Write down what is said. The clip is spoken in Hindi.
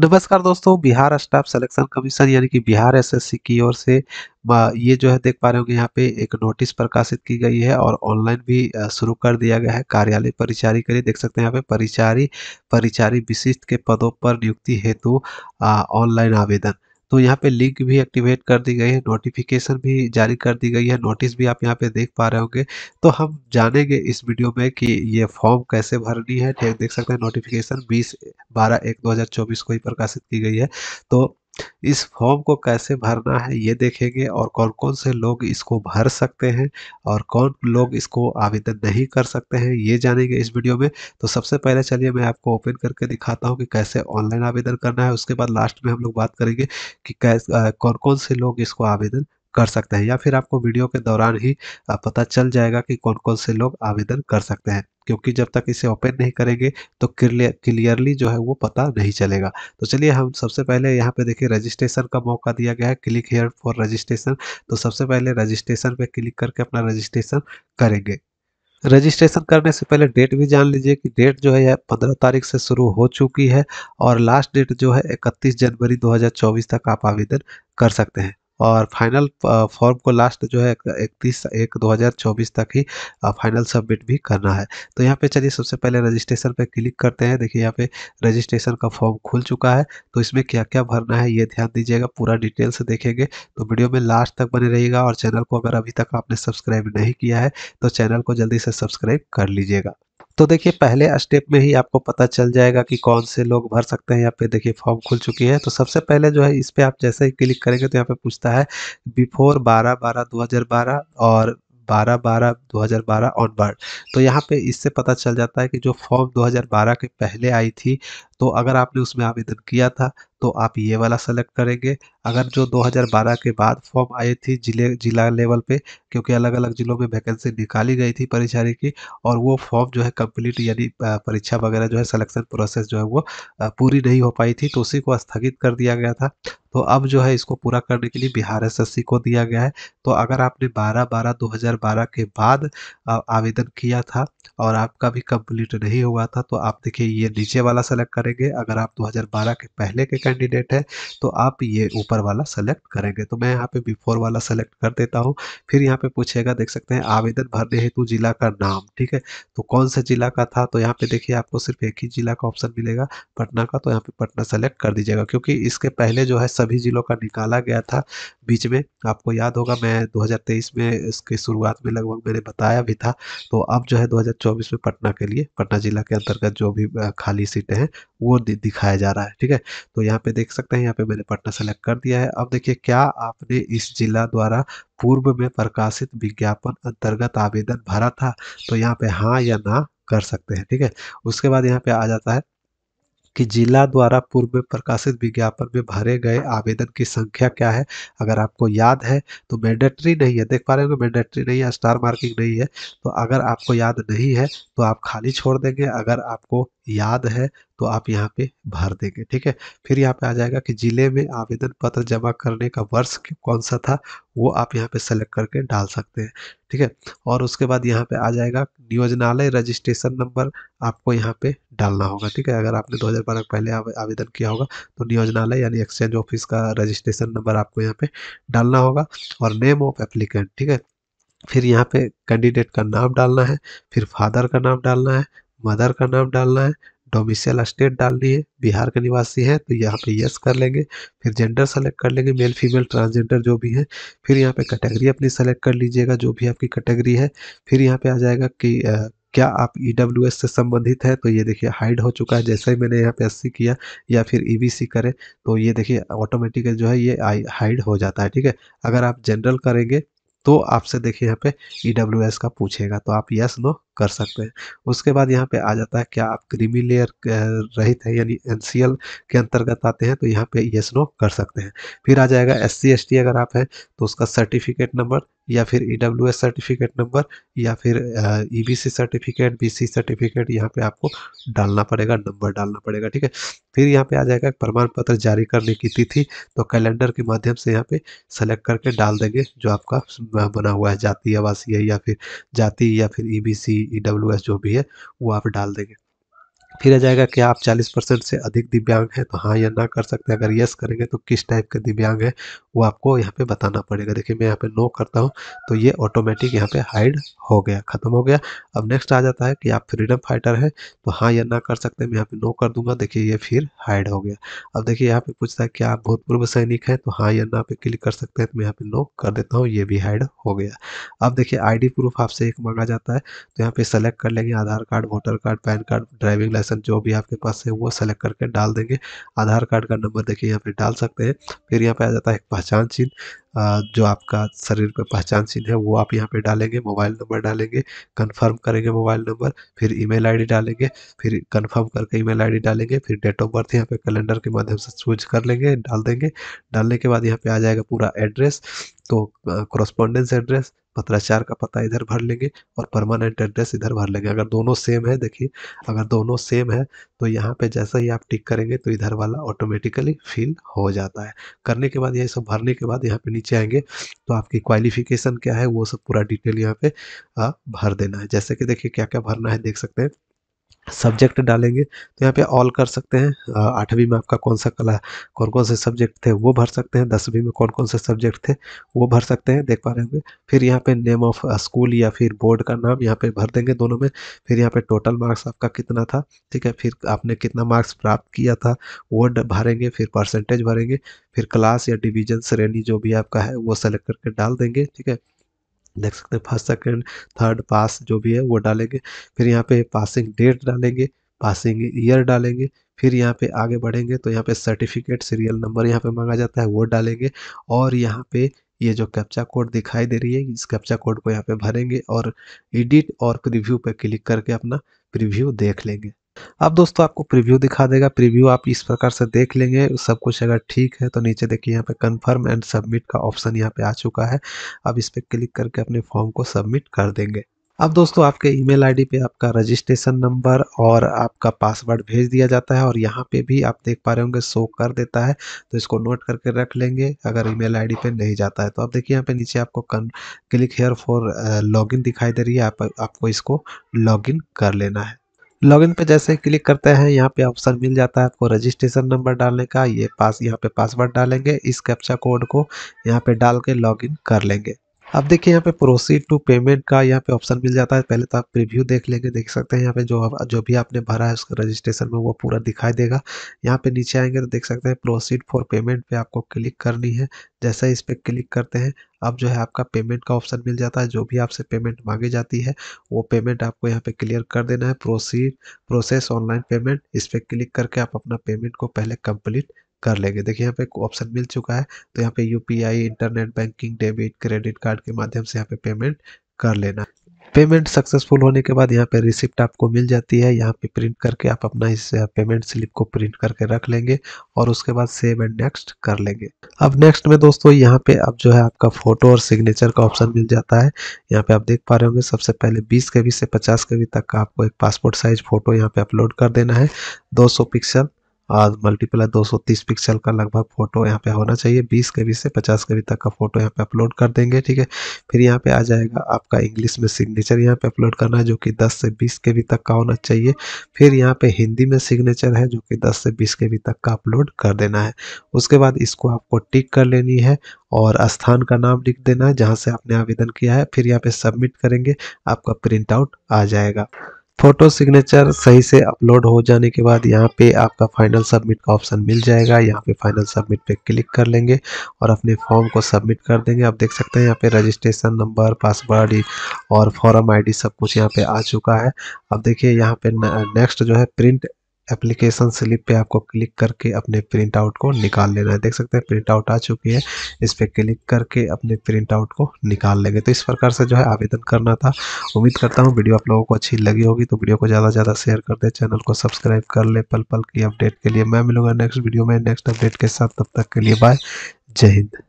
नमस्कार दोस्तों बिहार स्टाफ सिलेक्शन कमीशन यानी कि बिहार एसएससी की ओर से ये जो है देख पा रहे होंगे यहाँ पे एक नोटिस प्रकाशित की गई है और ऑनलाइन भी शुरू कर दिया गया है कार्यालय परिचारी के लिए देख सकते हैं यहाँ पे परिचारी परिचारी विशिष्ट के पदों पर नियुक्ति हेतु ऑनलाइन आवेदन तो यहाँ पे लिंक भी एक्टिवेट कर दी गई है नोटिफिकेशन भी जारी कर दी गई है नोटिस भी आप यहाँ पे देख पा रहे होंगे तो हम जानेंगे इस वीडियो में कि ये फॉर्म कैसे भरनी है देख सकते हैं नोटिफिकेशन बीस बारह एक दो को ही प्रकाशित की गई है तो इस फॉर्म को कैसे भरना है ये देखेंगे और कौन कौन से लोग इसको भर सकते हैं और कौन लोग इसको आवेदन नहीं कर सकते हैं ये जानेंगे इस वीडियो में तो सबसे पहले चलिए मैं आपको ओपन करके दिखाता हूँ कि कैसे ऑनलाइन आवेदन करना है उसके बाद लास्ट में हम लोग बात करेंगे कि कौन कौन से लोग इसको आवेदन कर सकते हैं या फिर आपको वीडियो के दौरान ही पता चल जाएगा कि कौन कौन से लोग आवेदन कर सकते हैं क्योंकि जब तक इसे ओपन नहीं करेंगे तो क्लियरली जो है वो पता नहीं चलेगा तो चलिए हम सबसे पहले यहाँ पे देखिए रजिस्ट्रेशन का मौका दिया गया है क्लिक हेयर फॉर रजिस्ट्रेशन तो सबसे पहले रजिस्ट्रेशन पे क्लिक करके अपना रजिस्ट्रेशन करेंगे रजिस्ट्रेशन करने से पहले डेट भी जान लीजिए कि डेट जो है पंद्रह तारीख से शुरू हो चुकी है और लास्ट डेट जो है इकतीस जनवरी 2024 तक आप आवेदन कर सकते हैं और फाइनल फॉर्म को लास्ट जो है इकतीस एक दो हज़ार चौबीस तक ही फाइनल सबमिट भी करना है तो यहाँ पे चलिए सबसे पहले रजिस्ट्रेशन पे क्लिक करते हैं देखिए यहाँ पे रजिस्ट्रेशन का फॉर्म खुल चुका है तो इसमें क्या क्या भरना है ये ध्यान दीजिएगा पूरा डिटेल से देखेंगे तो वीडियो में लास्ट तक बने रहिएगा और चैनल को अगर अभी तक आपने सब्सक्राइब नहीं किया है तो चैनल को जल्दी से सब्सक्राइब कर लीजिएगा तो देखिए पहले स्टेप में ही आपको पता चल जाएगा कि कौन से लोग भर सकते हैं यहाँ पे देखिए फॉर्म खुल चुकी है तो सबसे पहले जो है इस पर आप जैसे ही क्लिक करेंगे तो यहाँ पे पूछता है बिफोर बारह बारह दो हज़ार बारह और बारह बारह दो हज़ार बारह ऑनबर्ड तो यहाँ पे इससे पता चल जाता है कि जो फॉर्म 2012 के पहले आई थी तो अगर आपने उसमें आवेदन किया था तो आप ये वाला सेलेक्ट करेंगे अगर जो 2012 के बाद फॉर्म आई थी जिले जिला लेवल पे क्योंकि अलग अलग ज़िलों में वैकेंसी निकाली गई थी परीक्षारी की और वो फॉर्म जो है कंप्लीट यानी परीक्षा वगैरह जो है सिलेक्शन प्रोसेस जो है वो पूरी नहीं हो पाई थी तो उसी को स्थगित कर दिया गया था तो अब जो है इसको पूरा करने के लिए बिहार एस को दिया गया है तो अगर आपने बारह बारह दो के बाद आवेदन किया था और आपका भी कम्प्लीट नहीं हुआ था तो आप देखिए ये नीचे वाला सेलेक्ट करें करेंगे अगर आप 2012 के पहले के कैंडिडेट हैं तो आप ये ऊपर वाला सेलेक्ट करेंगे तो मैं यहाँ पे बिफोर वाला सेलेक्ट कर देता हूँ फिर यहाँ पे पूछेगा देख सकते हैं आवेदन भरने हेतु जिला का नाम ठीक है तो कौन सा जिला का था तो यहाँ पे देखिए आपको सिर्फ एक ही जिला का ऑप्शन मिलेगा पटना का तो यहाँ पे पटना सेलेक्ट कर दीजिएगा क्योंकि इसके पहले जो है सभी जिलों का निकाला गया था बीच में आपको याद होगा मैं दो में इसके शुरुआत में लगभग मैंने बताया भी था तो अब जो है दो में पटना के लिए पटना जिला के अंतर्गत जो भी खाली सीटें हैं वो दिखाया जा रहा है ठीक है तो यहाँ पे देख सकते हैं यहाँ पे मैंने पटना सेलेक्ट कर दिया है अब देखिए क्या आपने इस जिला द्वारा पूर्व में प्रकाशित विज्ञापन अंतर्गत आवेदन भरा था तो यहाँ पे हाँ या ना कर सकते हैं ठीक है उसके बाद यहाँ पे आ जाता है कि जिला द्वारा पूर्व में प्रकाशित विज्ञापन में भरे गए आवेदन की संख्या क्या है अगर आपको याद है तो मैंडेटरी नहीं है देख पा रहे होंगे मैंडेटरी नहीं है स्टार मार्किंग नहीं है तो अगर आपको याद नहीं है तो आप खाली छोड़ देंगे अगर आपको याद है तो आप यहाँ पे भर देंगे ठीक है फिर यहाँ पे आ जाएगा कि जिले में आवेदन पत्र जमा करने का वर्ष कौन सा था वो आप यहाँ पे सेलेक्ट करके डाल सकते हैं ठीक है और उसके बाद यहाँ पे आ जाएगा नियोजनालय रजिस्ट्रेशन नंबर आपको यहाँ पे डालना होगा ठीक है अगर आपने दो हज़ार पहले आवेदन किया होगा तो नियोजनालय यानी एक्सचेंज ऑफिस का रजिस्ट्रेशन नंबर आपको यहाँ पे डालना होगा और नेम ऑफ एप्लीकेंट ठीक है फिर यहाँ पे कैंडिडेट का नाम डालना है फिर फादर का नाम डालना है मदर का नाम डालना है डोमिसल स्टेट डालनी है बिहार के निवासी हैं तो यहाँ पे यस कर लेंगे फिर जेंडर सेलेक्ट कर लेंगे मेल फीमेल ट्रांसजेंडर जो भी है फिर यहाँ पे कैटेगरी अपनी सेलेक्ट कर लीजिएगा जो भी आपकी कैटेगरी है फिर यहाँ पे आ जाएगा कि आ, क्या आप ई e से संबंधित है तो ये देखिए हाइड हो चुका है जैसे ही मैंने यहाँ पे एस किया या फिर ई e करें तो ये देखिए ऑटोमेटिकली जो है ये हाइड हो जाता है ठीक है अगर आप जनरल करेंगे तो आपसे देखिए यहाँ पे ई e का पूछेगा तो आप यस नो कर सकते हैं उसके बाद यहाँ पे आ जाता है क्या आप क्रीमी लेयर रहित है यानी एन के अंतर्गत आते हैं तो यहाँ पे यस नो कर सकते हैं फिर आ जाएगा एस सी अगर आप हैं तो उसका सर्टिफिकेट नंबर या फिर ई सर्टिफिकेट नंबर या फिर ई सर्टिफिकेट बी सर्टिफिकेट यहाँ पे आपको डालना पड़ेगा नंबर डालना पड़ेगा ठीक है फिर यहाँ पे आ जाएगा प्रमाण पत्र जारी करने की तिथि तो कैलेंडर के माध्यम से यहाँ पे सेलेक्ट करके डाल देंगे जो आपका बना हुआ है जाति आवासीय या फिर जाति या फिर ई e बी e जो भी है वो आप डाल देंगे फिर आ जाएगा कि आप 40 परसेंट से अधिक दिव्यांग हैं तो हाँ या ना कर सकते अगर यस करेंगे तो किस टाइप के दिव्यांग है वो आपको यहाँ पे बताना पड़ेगा देखिए मैं यहाँ पे नो करता हूँ तो ये ऑटोमेटिक यहाँ पे हाइड हो गया खत्म हो गया अब नेक्स्ट आ जाता है कि आप फ्रीडम फाइटर है तो हाँ या ना कर सकते मैं यहाँ पे नो कर दूंगा देखिए ये फिर हाइड हो गया अब देखिए यहाँ पे पूछता है कि आप भूतपूर्व सैनिक हैं तो हाँ या ना पे क्लिक कर सकते हैं तो मैं यहाँ पे नो कर देता हूँ ये भी हाइड हो गया अब देखिए आई प्रूफ आपसे एक मांगा जाता है तो यहाँ पे सेलेक्ट कर लेंगे Aadhaar card voter card PAN card driving licence information जो भी आपके पास है वो सेलेक्ट करके डाल देंगे आधार कार्ड का नंबर देखिए यहाँ पे डाल सकते हैं फिर यहाँ पे आ जाता है एक पहचान चिन्ह जो आपका शरीर पे पहचान चिन्ह है वो आप यहाँ पे डालेंगे मोबाइल नंबर डालेंगे कंफर्म करेंगे मोबाइल नंबर फिर ईमेल आईडी डालेंगे फिर कंफर्म करके ईमेल आईडी डालेंगे फिर डेट ऑफ बर्थ यहाँ पे कैलेंडर के माध्यम से चूज कर लेंगे डाल देंगे डालने के बाद यहाँ पे आ जाएगा पूरा एड्रेस तो क्रॉस्पॉन्डेंस एड्रेस पत्राचार का पता इधर भर लेंगे और परमानेंट एड्रेस इधर भर लेंगे अगर दोनों सेम है देखिए अगर दोनों सेम है तो यहाँ पे जैसा ही आप टिक करेंगे तो इधर वाला ऑटोमेटिकली फिल हो जाता है करने के बाद ये सब भरने के बाद यहाँ पे नीचे आएंगे तो आपकी क्वालिफिकेशन क्या है वो सब पूरा डिटेल यहाँ पे भर देना है जैसे कि देखिए क्या क्या भरना है देख सकते हैं सब्जेक्ट डालेंगे तो यहाँ पे ऑल कर सकते हैं आठवीं में आपका कौन सा कला कौन कौन से सब्जेक्ट थे वो भर सकते हैं दसवीं में कौन कौन से सब्जेक्ट थे वो भर सकते हैं देख पा रहे होंगे फिर यहाँ पे नेम ऑफ स्कूल या फिर बोर्ड का नाम यहाँ पे भर देंगे दोनों में फिर यहाँ पे टोटल मार्क्स आपका कितना था ठीक है फिर आपने कितना मार्क्स प्राप्त किया था वो भरेंगे फिर परसेंटेज भरेंगे फिर क्लास या डिवीजन श्रेणी जो भी आपका है वो सेलेक्ट करके डाल देंगे ठीक है देख सकते हैं फर्स्ट सेकेंड थर्ड पास जो भी है वो डालेंगे फिर यहाँ पे पासिंग डेट डालेंगे पासिंग ईयर डालेंगे फिर यहाँ पे आगे बढ़ेंगे तो यहाँ पे सर्टिफिकेट सीरियल नंबर यहाँ पे मांगा जाता है वो डालेंगे और यहाँ पे ये जो कैप्चा कोड दिखाई दे रही है इस कैप्चा कोड को यहाँ पे भरेंगे और एडिट और प्रिव्यू पे क्लिक करके अपना प्रिव्यू देख लेंगे अब दोस्तों आपको प्रीव्यू दिखा देगा प्रीव्यू आप इस प्रकार से देख लेंगे सब कुछ अगर ठीक है तो नीचे देखिए यहाँ पे कंफर्म एंड सबमिट का ऑप्शन यहाँ पे आ चुका है अब इस पर क्लिक करके अपने फॉर्म को सबमिट कर देंगे अब दोस्तों आपके ईमेल आईडी पे आपका रजिस्ट्रेशन नंबर और आपका पासवर्ड भेज दिया जाता है और यहाँ पे भी आप देख पा रहे होंगे शो कर देता है तो इसको नोट करके रख लेंगे अगर ईमेल आईडी पे नहीं जाता है तो आप देखिए यहाँ पे नीचे आपको कन क्लिक हेयर फॉर लॉगिन दिखाई दे रही है आप, आपको इसको लॉगिन कर लेना है लॉगिन पे जैसे क्लिक करते हैं यहाँ पे ऑप्शन मिल जाता है आपको रजिस्ट्रेशन नंबर डालने का ये पास यहाँ पे पासवर्ड डालेंगे इस कैप्चा कोड को यहाँ पे डाल के लॉगिन कर लेंगे अब देखिए यहाँ पे प्रोसीड टू पेमेंट का यहाँ पे ऑप्शन मिल जाता है पहले तो आप प्रीव्यू देख लेंगे देख सकते हैं यहाँ पे जो जो भी आपने भरा है उसका रजिस्ट्रेशन में वो पूरा दिखाई देगा यहाँ पे नीचे आएंगे तो देख सकते हैं प्रोसीड फॉर पेमेंट पे आपको क्लिक करनी है जैसा इस पर क्लिक करते हैं अब जो है आपका पेमेंट का ऑप्शन मिल जाता है जो भी आपसे पेमेंट मांगी जाती है वो पेमेंट आपको यहाँ पे क्लियर कर देना है प्रोसीड प्रोसेस ऑनलाइन पेमेंट इस पर क्लिक करके आप अपना पेमेंट को पहले कंप्लीट कर लेंगे देखिए यहाँ पे ऑप्शन मिल चुका है तो यहाँ पे UPI internet banking debit credit card के माध्यम से यहाँ पे पेमेंट कर लेना पेमेंट सक्सेसफुल होने के बाद यहाँ पे रिसिप्ट आपको मिल जाती है यहाँ पे प्रिंट करके आप अपना इस पेमेंट स्लिप को प्रिंट करके रख लेंगे और उसके बाद सेव एंड नेक्स्ट कर लेंगे अब नेक्स्ट में दोस्तों यहाँ पे अब जो है आपका फोटो और सिग्नेचर का ऑप्शन मिल जाता है यहाँ पे आप देख पा रहे होंगे सबसे पहले बीस के से पचास के तक का आपको एक पासपोर्ट साइज फोटो यहाँ पे अपलोड कर देना है दो पिक्सल और सौ 230 पिक्सल का लगभग फोटो यहाँ पे होना चाहिए 20 के से 50 के तक का फोटो यहाँ पे अपलोड कर देंगे ठीक है फिर यहाँ पे आ जाएगा आपका इंग्लिश में सिग्नेचर यहाँ पे अपलोड करना है जो कि 10 से 20 के बी तक का होना चाहिए फिर यहाँ पे हिंदी में सिग्नेचर है जो कि दस से बीस के बी तक का अपलोड कर देना है उसके बाद इसको आपको टिक कर लेनी है और स्थान का नाम लिख देना है जहाँ से आपने आवेदन किया है फिर यहाँ पे सबमिट करेंगे आपका प्रिंट आउट आ जाएगा फोटो सिग्नेचर सही से अपलोड हो जाने के बाद यहाँ पे आपका फाइनल सबमिट का ऑप्शन मिल जाएगा यहाँ पे फाइनल सबमिट पे क्लिक कर लेंगे और अपने फॉर्म को सबमिट कर देंगे आप देख सकते हैं यहाँ पे रजिस्ट्रेशन नंबर पासवर्ड और फॉर्म आईडी सब कुछ यहाँ पे आ चुका है अब देखिए यहाँ पे नेक्स्ट जो है प्रिंट एप्लीकेशन स्लिप पे आपको क्लिक करके अपने प्रिंट आउट को निकाल लेना है देख सकते हैं प्रिंट आउट आ चुकी है इस पर क्लिक करके अपने प्रिंट आउट को निकाल लेंगे तो इस प्रकार से जो है आवेदन करना था उम्मीद करता हूँ वीडियो आप लोगों को अच्छी लगी होगी तो वीडियो को ज़्यादा से ज़्यादा शेयर कर दे चैनल को सब्सक्राइब कर ले पल पल की अपडेट के लिए मैं मिलूंगा नेक्स्ट वीडियो में नेक्स्ट अपडेट के साथ तब तक के लिए बाय जय हिंद